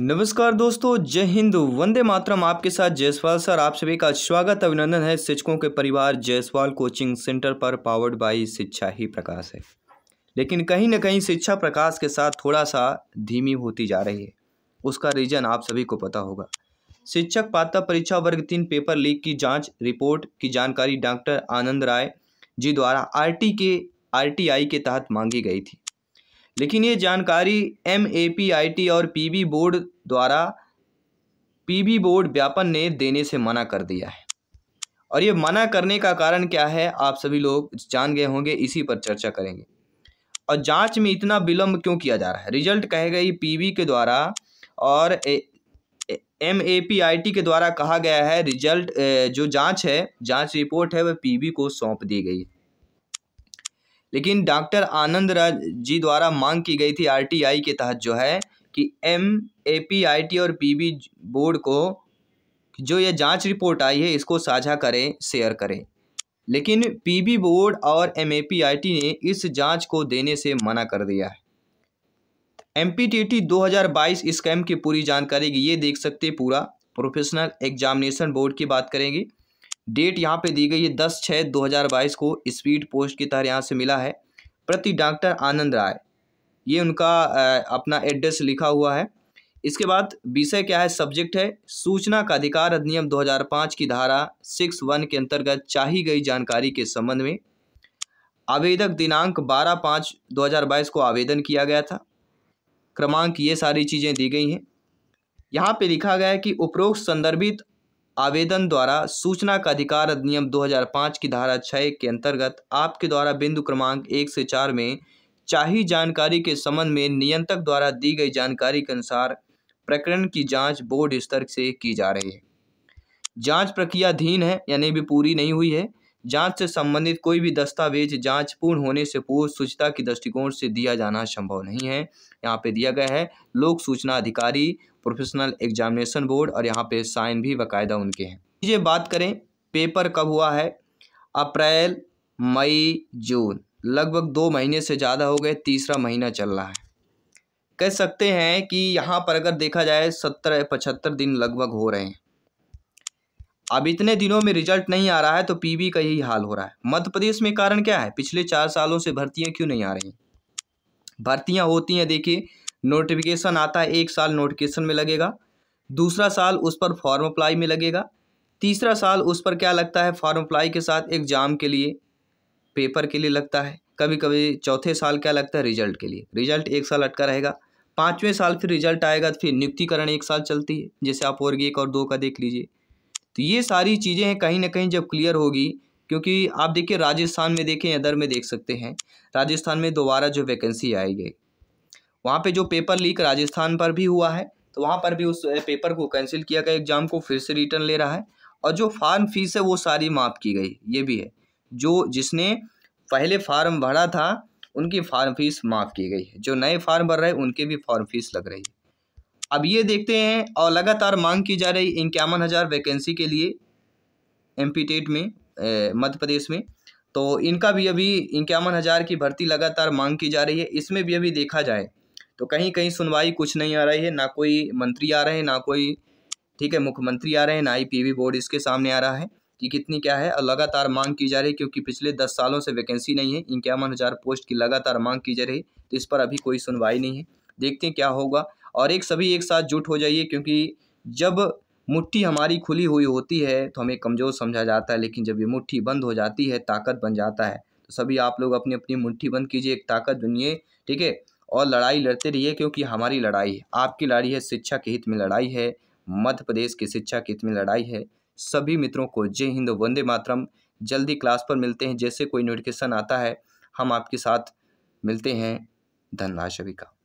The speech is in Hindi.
नमस्कार दोस्तों जय हिंद वंदे मातरम आपके साथ जयसवाल सर आप सभी का स्वागत अभिनंदन है शिक्षकों के परिवार जयसवाल कोचिंग सेंटर पर पावर्ड बाई शिक्षा ही प्रकाश है लेकिन कहीं ना कहीं शिक्षा प्रकाश के साथ थोड़ा सा धीमी होती जा रही है उसका रीज़न आप सभी को पता होगा शिक्षक पात्र परीक्षा वर्ग तीन पेपर लीक की जाँच रिपोर्ट की जानकारी डॉक्टर आनंद राय जी द्वारा आर के आर के तहत मांगी गई थी लेकिन ये जानकारी M A P I T और पी बी बोर्ड द्वारा पी बी बोर्ड व्यापन ने देने से मना कर दिया है और ये मना करने का कारण क्या है आप सभी लोग जान गए होंगे इसी पर चर्चा करेंगे और जांच में इतना विलम्ब क्यों किया जा रहा है रिजल्ट कहे गई पीवी के द्वारा और M A P I T के द्वारा कहा गया है रिजल्ट जो जांच है जांच रिपोर्ट है वह पीवी को सौंप दी गई है लेकिन डॉक्टर आनंद राज जी द्वारा मांग की गई थी आरटीआई के तहत जो है कि M A P I T और पी बी बोर्ड को जो ये जांच रिपोर्ट आई है इसको साझा करें शेयर करें लेकिन बी बोर्ड और टी ने इस जांच को देने से मना कर दिया है एमपीटीटी 2022 स्कैम की पूरी जानकारी ये देख सकते पूरा प्रोफेशनल एग्जामिनेशन बोर्ड की बात करेंगे डेट यहाँ पे दी गई है दस छः दो हज़ार बाईस को स्पीड पोस्ट के तहत यहाँ से मिला है प्रति डॉक्टर आनंद राय ये उनका अपना एड्रेस लिखा हुआ है इसके बाद विषय क्या है सब्जेक्ट है सूचना का अधिकार अधिनियम 2005 की धारा सिक्स वन के अंतर्गत चाही गई जानकारी के संबंध में आवेदक दिनांक बारह पाँच दो हज़ार बाईस को आवेदन किया गया था क्रमांक ये सारी चीज़ें दी गई हैं यहाँ पे लिखा गया है कि उपरोक्त संदर्भित आवेदन द्वारा सूचना का अधिकार अधिनियम 2005 की धारा छः के अंतर्गत आपके द्वारा बिंदु क्रमांक एक से चार में चाही जानकारी के संबंध में नियंत्रक द्वारा दी गई जानकारी के अनुसार प्रकरण की जांच बोर्ड स्तर से की जा रही है जांच प्रक्रियाधीन है यानी भी पूरी नहीं हुई है जांच से संबंधित कोई भी दस्तावेज जांच पूर्ण होने से पूर्व सूचता की दृष्टिकोण से दिया जाना संभव नहीं है यहाँ पे दिया गया है लोक सूचना अधिकारी प्रोफेशनल एग्जामिनेशन बोर्ड और यहाँ पे साइन भी बाकायदा उनके हैं ये बात करें पेपर कब हुआ है अप्रैल मई जून लगभग दो महीने से ज़्यादा हो गए तीसरा महीना चल रहा है कह सकते हैं कि यहाँ पर अगर देखा जाए सत्तर पचहत्तर दिन लगभग हो रहे हैं अब इतने दिनों में रिजल्ट नहीं आ रहा है तो पीबी का यही हाल हो रहा है मध्य प्रदेश में कारण क्या है पिछले चार सालों से भर्तियाँ क्यों नहीं आ रही भर्तियाँ होती हैं देखिए नोटिफिकेशन आता है एक साल नोटिफिकेशन में लगेगा दूसरा साल उस पर फॉर्म अप्लाई में लगेगा तीसरा साल उस पर क्या लगता है फॉर्म अप्लाई के साथ एग्ज़ाम के लिए पेपर के लिए लगता है कभी कभी चौथे साल क्या लगता है रिजल्ट के लिए रिजल्ट एक साल अटका रहेगा पाँचवें साल फिर रिजल्ट आएगा तो फिर नियुक्तिकरण एक साल चलती है जैसे आप और एक और दो का देख लीजिए तो ये सारी चीज़ें हैं कहीं ना कहीं जब क्लियर होगी क्योंकि आप देखिए राजस्थान में देखें इधर में देख सकते हैं राजस्थान में दोबारा जो वैकेंसी आई गई वहाँ पे जो पेपर लीक राजस्थान पर भी हुआ है तो वहाँ पर भी उस पेपर को कैंसिल किया गया एग्ज़ाम को फिर से रिटर्न ले रहा है और जो फार्म फीस है वो सारी माफ़ की गई ये भी है जो जिसने पहले फार्म भरा था उनकी फार्म फीस माफ़ की गई है जो नए फार्म भर रहे उनके भी फार्म फीस लग रही है अब ये देखते हैं और लगातार मांग की जा रही इक्यावन हज़ार वैकेंसी के लिए एम में मध्य प्रदेश में तो इनका भी अभी इक्यावन हज़ार की भर्ती लगातार मांग की जा रही है इसमें भी अभी देखा जाए तो कहीं कहीं सुनवाई कुछ नहीं आ रही है ना कोई मंत्री आ रहे हैं ना कोई ठीक है मुख्यमंत्री आ रहे हैं ना ही पीवी बोर्ड इसके सामने आ रहा है कि कितनी क्या है और लगातार मांग की जा रही है क्योंकि पिछले दस सालों से वैकेंसी नहीं है इक्यावन हज़ार पोस्ट की लगातार मांग की जा रही है तो इस पर अभी कोई सुनवाई नहीं है देखते हैं क्या होगा और एक सभी एक साथ जुट हो जाइए क्योंकि जब मुट्ठी हमारी खुली हुई होती है तो हमें कमज़ोर समझा जाता है लेकिन जब ये मुट्ठी बंद हो जाती है ताकत बन जाता है तो सभी आप लोग अपनी अपनी मुट्ठी बंद कीजिए एक ताकत बनिए ठीक है और लड़ाई लड़ते रहिए क्योंकि हमारी लड़ाई है आपकी लड़ाई है शिक्षा के हित में लड़ाई है मध्य प्रदेश की शिक्षा के हित में लड़ाई है सभी मित्रों को जय हिंद वंदे मातरम जल्दी क्लास पर मिलते हैं जैसे कोई नोटिफिकेशन आता है हम आपके साथ मिलते हैं धन्यवाद सभी का